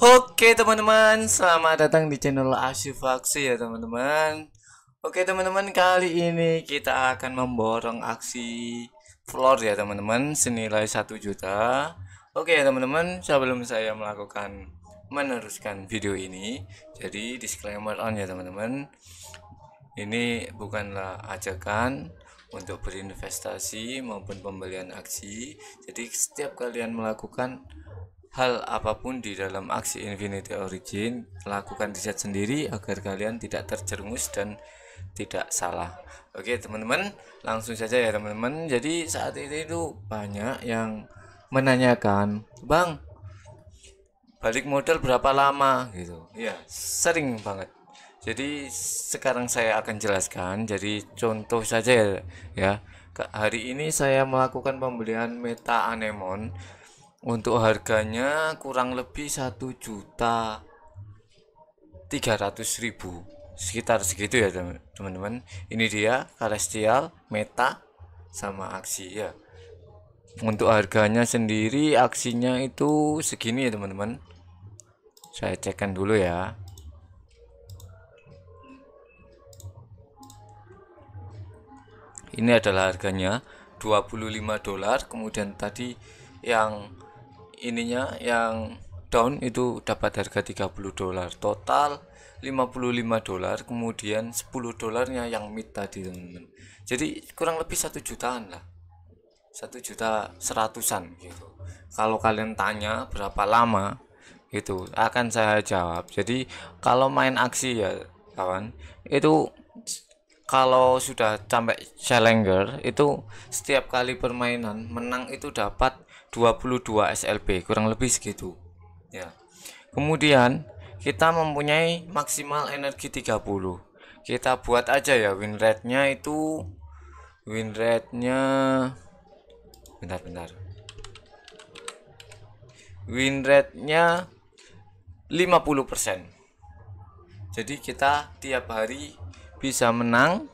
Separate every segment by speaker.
Speaker 1: Oke teman-teman, selamat datang di channel Asyufaksi ya teman-teman Oke teman-teman, kali ini kita akan memborong aksi floor ya teman-teman Senilai 1 juta Oke ya teman-teman, sebelum saya melakukan meneruskan video ini Jadi disclaimer on ya teman-teman Ini bukanlah ajakan untuk berinvestasi maupun pembelian aksi Jadi setiap kalian melakukan Hal apapun di dalam aksi Infinity Origin, lakukan riset sendiri agar kalian tidak terjerumus dan tidak salah. Oke, teman-teman, langsung saja ya, teman-teman. Jadi, saat ini itu banyak yang menanyakan, "Bang, balik modal berapa lama?" gitu. Ya, sering banget jadi sekarang saya akan jelaskan jadi contoh saja ya ya hari ini saya melakukan pembelian meta anemon untuk harganya kurang lebih satu juta tiga ratus ribu sekitar segitu ya teman-teman ini dia celestial meta sama aksi ya untuk harganya sendiri aksinya itu segini ya teman-teman saya cekkan dulu ya ini adalah harganya 25 dolar kemudian tadi yang ininya yang down itu dapat harga 30 dolar total 55 dolar kemudian 10 dolarnya yang mid tadi teman-teman jadi kurang lebih satu jutaan lah satu juta seratusan gitu kalau kalian tanya berapa lama itu akan saya jawab jadi kalau main aksi ya kawan itu kalau sudah sampai challenger itu setiap kali permainan menang itu dapat 22 SLB kurang lebih segitu ya kemudian kita mempunyai maksimal energi 30 kita buat aja ya win rate nya itu win rate nya bentar bentar win rate nya 50% jadi kita tiap hari bisa menang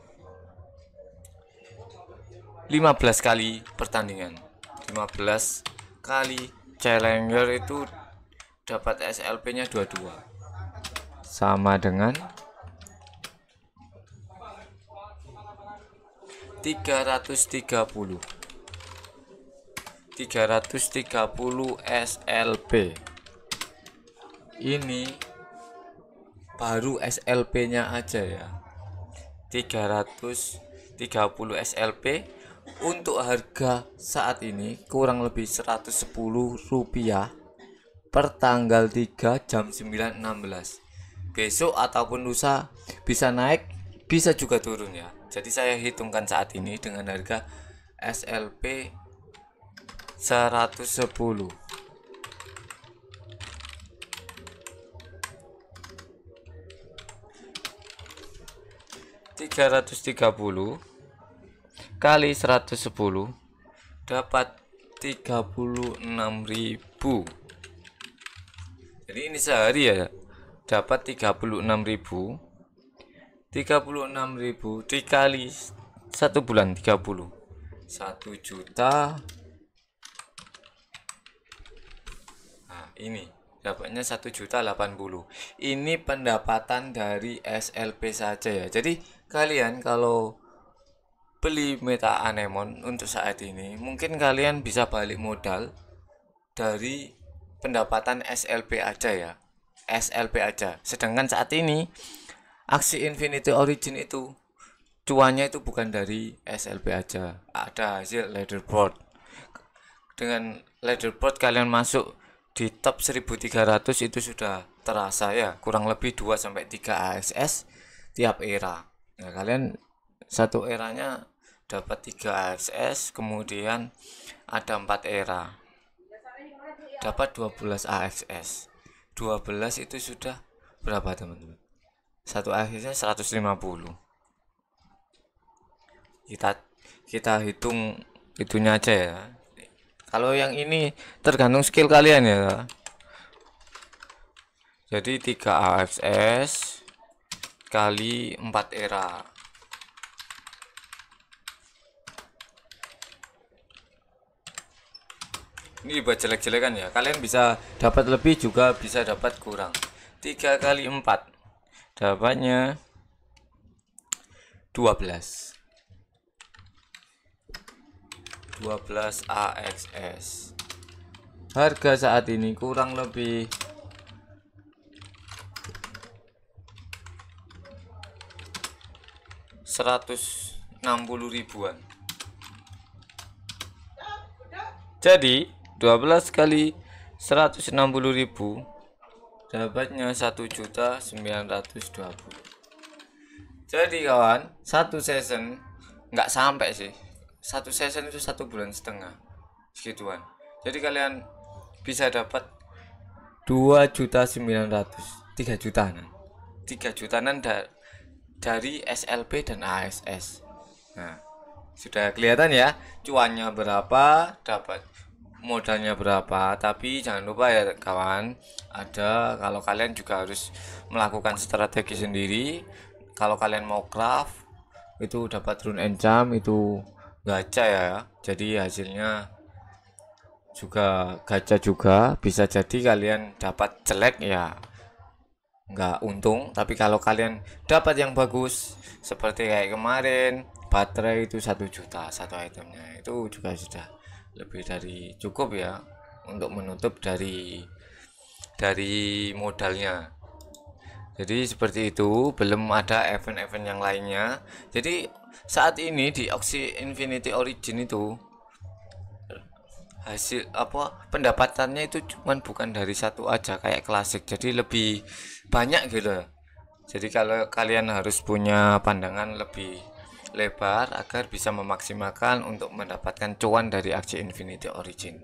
Speaker 1: 15 kali pertandingan 15 kali Challenger itu dapat SLP nya 22 sama dengan 330 330 SLP ini baru SLP nya aja ya 330 SLP untuk harga saat ini kurang lebih 110 rupiah per tanggal 3 jam 9.16 besok ataupun lusa bisa naik bisa juga turun ya jadi saya hitungkan saat ini dengan harga SLP 110 330 kali 110 dapat 36.000 jadi ini sehari ya dapat 36.000 36.000 dikali satu bulan 30 1 juta nah ini dapatnya 1 juta 80 ini pendapatan dari SLP saja ya jadi kalian kalau beli Meta Anemon untuk saat ini, mungkin kalian bisa balik modal dari pendapatan SLP aja ya. SLP aja. Sedangkan saat ini aksi Infinity Origin itu cuannya itu bukan dari SLP aja. Ada hasil leaderboard. Dengan leaderboard kalian masuk di top 1300 itu sudah terasa ya, kurang lebih 2 3 ASS tiap era. Nah, kalian satu eranya dapat 3 ASS kemudian ada 4 era dapat 12 ASS 12 itu sudah berapa teman-teman satu ASS 150 kita kita hitung itunya aja ya kalau yang ini tergantung skill kalian ya jadi 3 ASS kali 4 era ini buat jelek-jelekan ya kalian bisa dapat lebih juga bisa dapat kurang Tiga kali empat dapatnya 12 12 AXS harga saat ini kurang lebih 160 ribuan jadi 12 kali 160.000 dapatnya juta 1.920 jadi kawan satu season nggak sampai sih satu season itu satu bulan setengah segituan jadi kalian bisa dapat 2 juta 900 3 jutaan 3 jutaan da dari SLP dan ASS nah sudah kelihatan ya cuannya berapa dapat modalnya berapa tapi jangan lupa ya kawan ada kalau kalian juga harus melakukan strategi sendiri kalau kalian mau craft itu dapat rune encam itu gacha ya jadi hasilnya juga gacha juga bisa jadi kalian dapat jelek ya nggak untung tapi kalau kalian dapat yang bagus seperti kayak kemarin baterai itu satu juta satu itemnya itu juga sudah lebih dari cukup ya untuk menutup dari dari modalnya jadi seperti itu belum ada event-event yang lainnya jadi saat ini di Oxy Infinity Origin itu hasil apa pendapatannya itu cuman bukan dari satu aja kayak klasik jadi lebih banyak gitu jadi kalau kalian harus punya pandangan lebih lebar agar bisa memaksimalkan untuk mendapatkan cuan dari aksi Infinity Origin.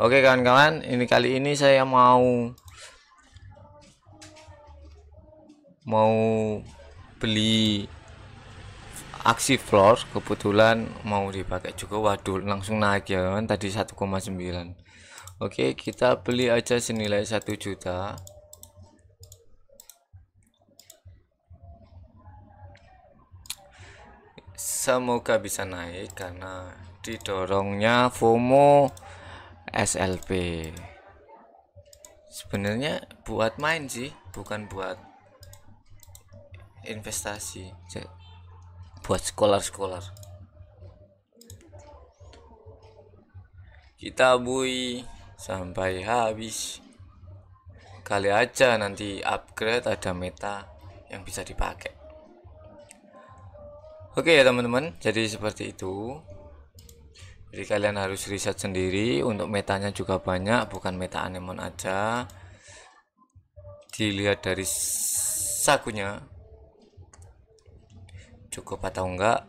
Speaker 1: Oke kawan-kawan, ini kali ini saya mau mau beli aksi floor kebetulan mau dipakai juga waduh langsung naik ya kan tadi 1,9 Oke kita beli aja senilai 1 juta semoga bisa naik karena didorongnya FOMO SLP sebenarnya buat main sih bukan buat investasi buat sekolah-sekolah kita bui sampai habis kali aja nanti upgrade ada meta yang bisa dipakai Oke ya teman-teman, jadi seperti itu. Jadi kalian harus riset sendiri untuk metanya juga banyak, bukan meta anemon aja. Dilihat dari sakunya cukup atau enggak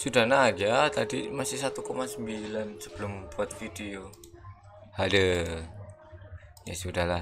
Speaker 1: sudah naik ya tadi masih 1,9 sebelum buat video ada ya sudahlah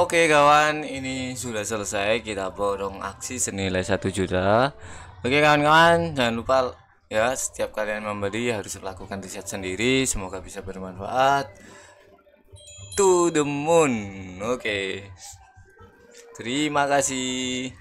Speaker 1: Oke kawan, ini sudah selesai kita borong aksi senilai satu juta. Oke kawan-kawan, jangan lupa ya setiap kalian membeli harus melakukan riset sendiri. Semoga bisa bermanfaat. To the moon. Oke. Terima kasih.